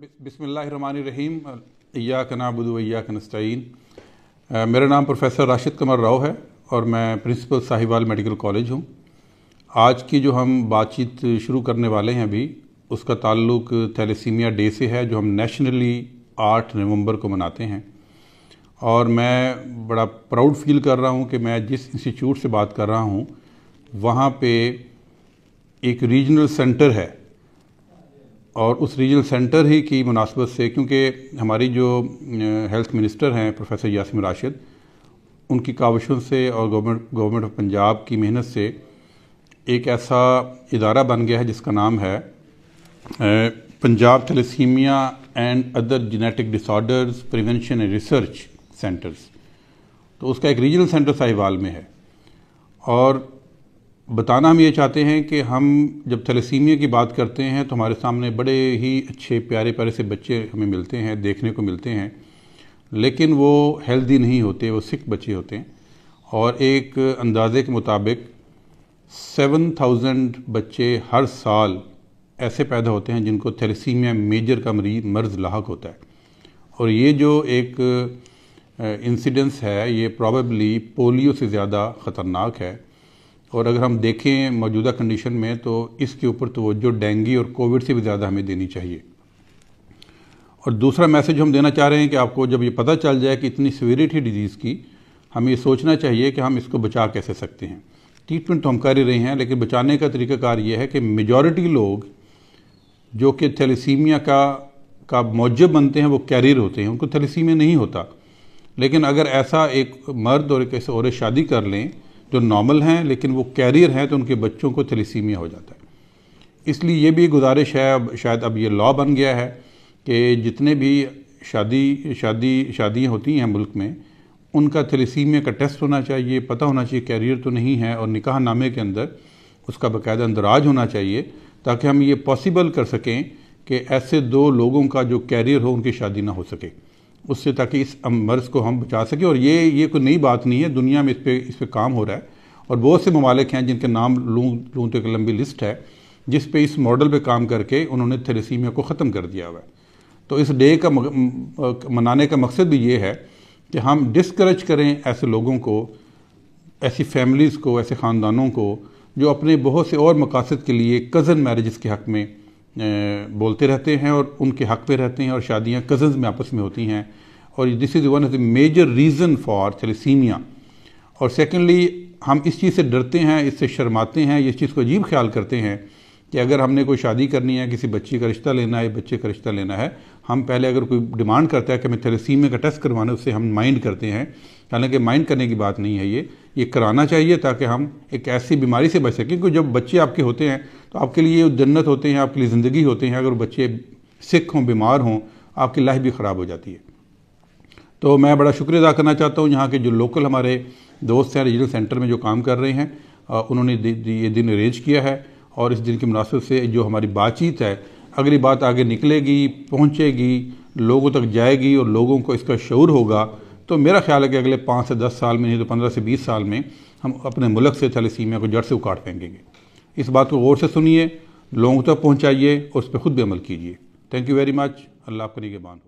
बिसमीम या कनाबुदया कनस्टीन मेरा नाम प्रोफेसर राशिद कमर राव है और मैं प्रिंसिपल साहिवाल मेडिकल कॉलेज हूँ आज की जो हम बातचीत शुरू करने वाले हैं अभी उसका ताल्लुक थैलेसीमिया डे से है जो हम नेशनली आठ नवंबर को मनाते हैं और मैं बड़ा प्राउड फील कर रहा हूँ कि मैं जिस इंस्टीट्यूट से बात कर रहा हूँ वहाँ पर एक रीजनल सेंटर है और उस रीजनल सेंटर ही की मुनासबत से क्योंकि हमारी जो हेल्थ मिनिस्टर हैं प्रोफेसर यासिम राशिद उनकी काविशों से और गवर्नमेंट गवर्नमेंट ऑफ पंजाब की मेहनत से एक ऐसा इदारा बन गया है जिसका नाम है Punjab thalassemia and other genetic disorders prevention and research centres तो उसका एक रीजनल सेंटर साहिवाल में है और बताना हम ये चाहते हैं कि हम जब थैलेसीमिया की बात करते हैं तो हमारे सामने बड़े ही अच्छे प्यारे प्यारे से बच्चे हमें मिलते हैं देखने को मिलते हैं लेकिन वो हेल्दी नहीं होते वो सिक बच्चे होते हैं और एक अंदाज़े के मुताबिक सेवन थाउजेंड बच्चे हर साल ऐसे पैदा होते हैं जिनको थैलेसीमिया मेजर का मरीज मर्ज लाक होता है और ये जो एक इंसिडेंस है ये प्रॉबली पोलियो से ज़्यादा ख़तरनाक है और अगर हम देखें मौजूदा कंडीशन में तो इसके ऊपर तोज्जो डेंगी और कोविड से भी ज़्यादा हमें देनी चाहिए और दूसरा मैसेज हम देना चाह रहे हैं कि आपको जब ये पता चल जाए कि इतनी सीवियरिटी डिजीज़ की हमें ये सोचना चाहिए कि हम इसको बचा कैसे सकते हैं ट्रीटमेंट तो हम कर ही रहे हैं लेकिन बचाने का तरीक़ाकार ये है कि मेजॉरिटी लोग जो कि थैलीसीमिया का का मौजब बनते हैं वो कैरियर होते हैं उनको थैलीसीमिया नहीं होता लेकिन अगर ऐसा एक मर्द और एक ऐसे औरत शादी कर लें जो नॉर्मल हैं लेकिन वो कैरियर हैं तो उनके बच्चों को थैलीसीमिया हो जाता है इसलिए ये भी गुजारिश है अब शायद अब ये लॉ बन गया है कि जितने भी शादी शादी शादियाँ होती हैं मुल्क में उनका थैलीसीमिया का टेस्ट होना चाहिए पता होना चाहिए कैरियर तो नहीं है और निकाह नामे के अंदर उसका बाकायदा अंदराज होना चाहिए ताकि हम ये पॉसिबल कर सकें कि ऐसे दो लोगों का जो कैरियर हो उनकी शादी ना हो सके उससे ताकि इस मर्ज़ को हम बचा सकें और ये ये कोई नई बात नहीं है दुनिया में इस पर इस पर काम हो रहा है और बहुत से ममालिक हैं जिनके नाम लूँ लूँ तो एक लंबी लिस्ट है जिस पे इस मॉडल पे काम करके उन्होंने थेरेसीमिया को ख़त्म कर दिया हुआ है तो इस डे का मनाने का मकसद भी ये है कि हम डिस्करेज करें ऐसे लोगों को ऐसी फैमिलीज़ को ऐसे ख़ानदानों को जो अपने बहुत से और मकासद के लिए कज़न मैरिज़ के हक़ में बोलते रहते हैं और उनके हक़ पे रहते हैं और शादियाँ कज़न्स में आपस में होती हैं और this is one of the major reason for thalassemia और सेकेंडली हम इस चीज़ से डरते हैं इससे शर्माते हैं इस चीज़ को अजीब ख्याल करते हैं कि अगर हमने कोई शादी करनी है किसी बच्ची का रिश्ता लेना है बच्चे का रिश्ता लेना है हम पहले अगर कोई डिमांड करता है कि हमें थैलेसीमिया का टेस्ट करवाना उससे हम माइंड करते हैं हालांकि माइंड करने की बात नहीं है ये ये कराना चाहिए ताकि हम एक ऐसी बीमारी से बच सकें क्योंकि जब बच्चे आपके होते हैं तो आपके लिए जन्नत होते हैं आपके लिए ज़िंदगी होते हैं अगर बच्चे सिख हों बीमार हों आपकी लाइफ भी ख़राब हो जाती है तो मैं बड़ा शुक्रिया अदा करना चाहता हूँ यहाँ के जो लोकल हमारे दोस्त हैं रीजनल सेंटर में जो काम कर रहे हैं उन्होंने ये दिन अरेंज किया है और इस दिन की मुनासिब से जो हमारी बातचीत है अगली बात आगे निकलेगी पहुँचेगी लोगों तक जाएगी और लोगों को इसका शौर होगा तो मेरा ख्याल है कि अगले पाँच से दस साल में नहीं तो पंद्रह से बीस साल में हम अपने मुल्क से थैलेसीमिया को जड़ से उखाड़ फेंकेंगे इस बात को गौर से सुनिए लोगों तक पहुँचाइए और उस पर ख़ुद भी अमल कीजिए thank you very much Allah आपका निगेबान हो